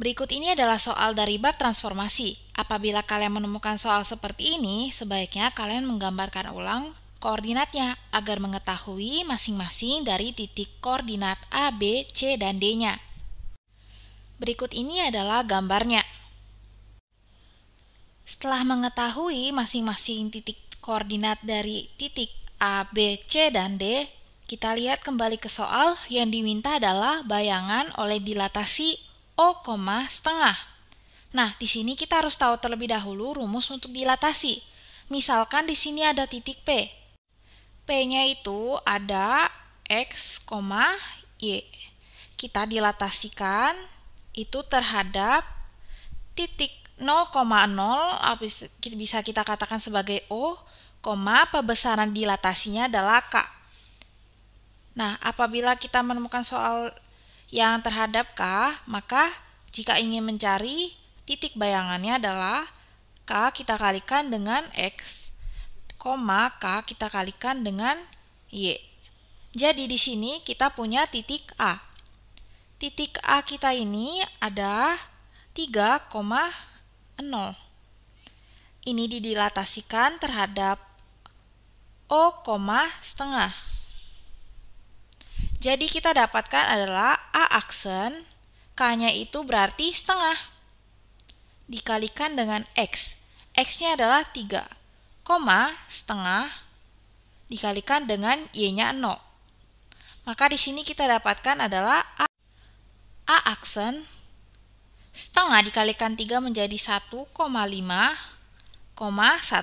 Berikut ini adalah soal dari bab transformasi. Apabila kalian menemukan soal seperti ini, sebaiknya kalian menggambarkan ulang koordinatnya agar mengetahui masing-masing dari titik koordinat A, B, C, dan D-nya. Berikut ini adalah gambarnya. Setelah mengetahui masing-masing titik koordinat dari titik A, B, C, dan D, kita lihat kembali ke soal yang diminta adalah bayangan oleh dilatasi O, setengah. Nah, di sini kita harus tahu terlebih dahulu rumus untuk dilatasi. Misalkan di sini ada titik P. P-nya itu ada X, Y. Kita dilatasikan itu terhadap titik 0,0 bisa kita katakan sebagai O, koma pebesaran dilatasinya adalah K. Nah, apabila kita menemukan soal yang terhadap K, maka jika ingin mencari titik bayangannya adalah K kita kalikan dengan X, koma K kita kalikan dengan Y. Jadi di sini kita punya titik A. Titik A kita ini ada 3,0. Ini didilatasikan terhadap O, setengah. Jadi kita dapatkan adalah A aksen, K-nya itu berarti setengah. Dikalikan dengan X. X-nya adalah 3, koma setengah dikalikan dengan Y-nya 0. Maka di sini kita dapatkan adalah A, A aksen, setengah dikalikan 3 menjadi 1,5, koma koma 1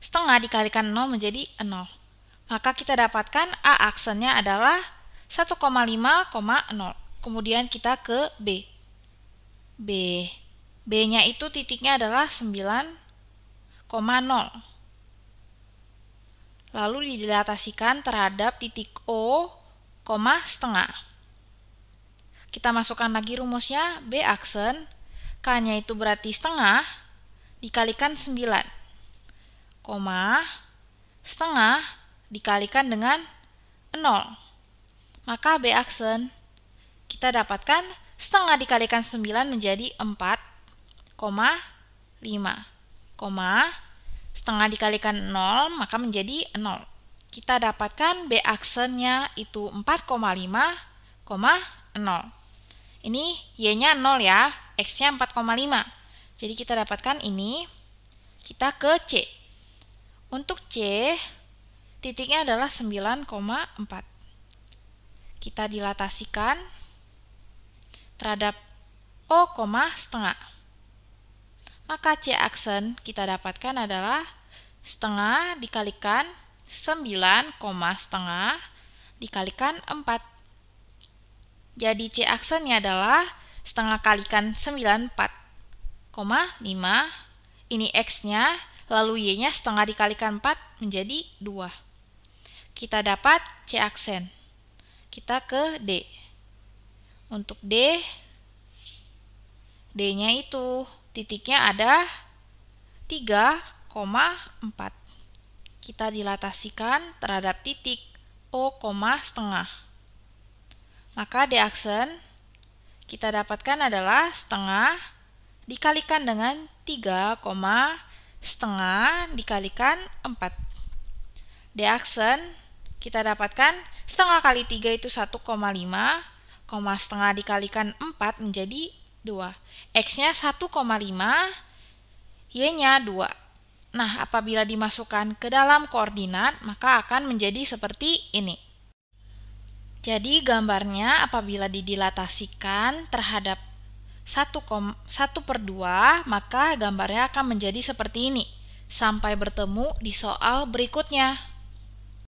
setengah dikalikan 0 menjadi 0. Maka kita dapatkan A aksennya adalah 1,5,0. Kemudian kita ke B. B. B-nya itu titiknya adalah 9,0. Lalu didilatasikan terhadap titik O, setengah. Kita masukkan lagi rumusnya B aksen, K-nya itu berarti setengah, dikalikan 9, setengah dikalikan dengan 0. Maka B aksen kita dapatkan setengah dikalikan 9 menjadi 4, 5, setengah dikalikan 0 maka menjadi 0. Kita dapatkan B aksennya itu 4,5, 0. Ini Y-nya 0 ya, X-nya 4,5. Jadi kita dapatkan ini, kita ke C. Untuk C, titiknya adalah 9,4 kita dilatasikan terhadap O, setengah. Maka C aksen kita dapatkan adalah setengah dikalikan 9, setengah dikalikan 4. Jadi C aksennya adalah setengah kalikan 9, 4, 5, ini X-nya, lalu Y-nya setengah dikalikan 4 menjadi 2. Kita dapat C aksen kita ke D. Untuk D, D-nya itu titiknya ada 3,4. Kita dilatasikan terhadap titik O, setengah. Maka D aksen kita dapatkan adalah setengah dikalikan dengan 3, setengah dikalikan 4. D aksen kita dapatkan setengah kali 3 itu 1,5, koma setengah dikalikan 4 menjadi 2. X-nya 1,5, Y-nya 2. Nah, apabila dimasukkan ke dalam koordinat, maka akan menjadi seperti ini. Jadi gambarnya apabila didilatasikan terhadap 1, 1 per 2, maka gambarnya akan menjadi seperti ini. Sampai bertemu di soal berikutnya.